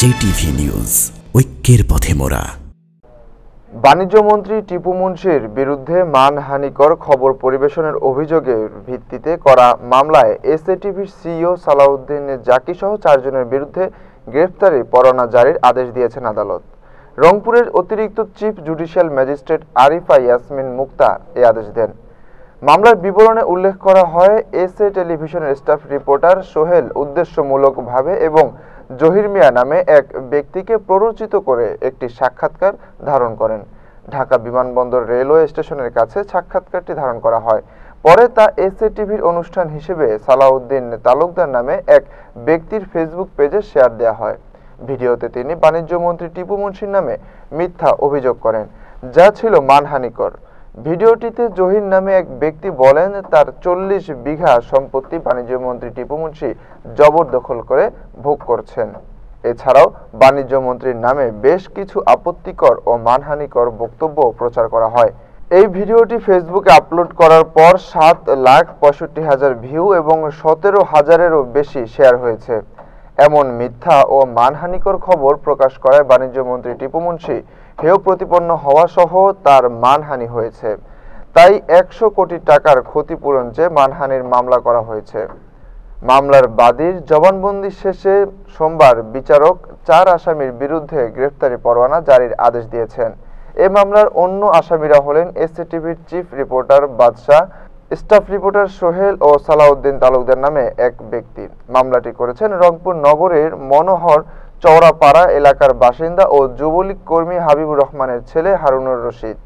JTV news ঐক্যের পথে মোড়া বাণিজ্যমন্ত্রী টিপু মুন্সির বিরুদ্ধে মানহানিকর খবর পরিবেশনের অভিযোগের ভিত্তিতে করা মামলায় এসএটিভির সিইও সালাউদ্দিন জাকি সহ চারজনের বিরুদ্ধে গ্রেফতারি পরোয়ানা জারির আদেশ দিয়েছেন আদালত রংপুরের অতিরিক্ত chief judicial magistrate Arifa Yasmin Mukta এ আদেশ দেন মামলার বিবরণে উল্লেখ করা হয় এসএ টেলিভিশনের স্টাফ রিপোর্টার সোহেল উদ্দেশ্যমূলকভাবে এবং জহির মিয়া নামে এক ব্যক্তিকে প্ররোচিত করে একটি সাক্ষাৎকার ধারণ করেন ঢাকা বিমানবন্দর রেলওয়ে স্টেশনের কাছে সাক্ষাৎকারটি ধারণ করা হয় পরে তা এসএ টিভির অনুষ্ঠান হিসেবে সালাউদ্দিন তালুকদার নামে এক ব্যক্তির ফেসবুক পেজে শেয়ার দেওয়া হয় ভিডিওতে তিনি বাণিজ্যমন্ত্রী টিপু মুন্সির নামে মিথ্যা অভিযোগ করেন যা ছিল মানহানিকর ভিডিওটিতে জহির নামে এক ব্যক্তি বলেন তার চল্লিশ বিঘা সম্পত্তি বাণিজ্য মন্ত্রী টিপু মুন্সি জবরদখল করে ভোগ করছেন এছাড়াও বাণিজ্য মন্ত্রীর নামে বেশ কিছু আপত্তিকর ও মানহানিকর বক্তব্য প্রচার করা হয় এই ভিডিওটি ফেসবুকে আপলোড করার পর সাত লাখ পঁয়ষট্টি হাজার ভিউ এবং সতেরো হাজারেরও বেশি শেয়ার হয়েছে এমন মিথ্যা ও মানহানিকর খবর প্রকাশ করায় বাণিজ্য মন্ত্রী টিপু মুন্সি হেয় প্রতিপন্ন হওয়া সহ তার মানহানি হয়েছে তাই একশো কোটি টাকার ক্ষতিপূরণ চেয়ে মানহানির মামলা করা হয়েছে মামলার বাদীর জবানবন্দি শেষে সোমবার বিচারক চার আসামির বিরুদ্ধে গ্রেফতারি পরোয়ানা জারির আদেশ দিয়েছেন এ মামলার অন্য আসামিরা হলেন এসসিটিভির chief reporter Badshah staff reporter Sohel ও সালাউদ্দিন তালুকদের নামে এক ব্যক্তি মামলাটি করেছেন রংপুর নগরের মনোহর চৌরাপাড়া এলাকার বাসিন্দা ও যুবলীগ কর্মী হাবিবুর রহমানের ছেলে হারুনুর রশিদ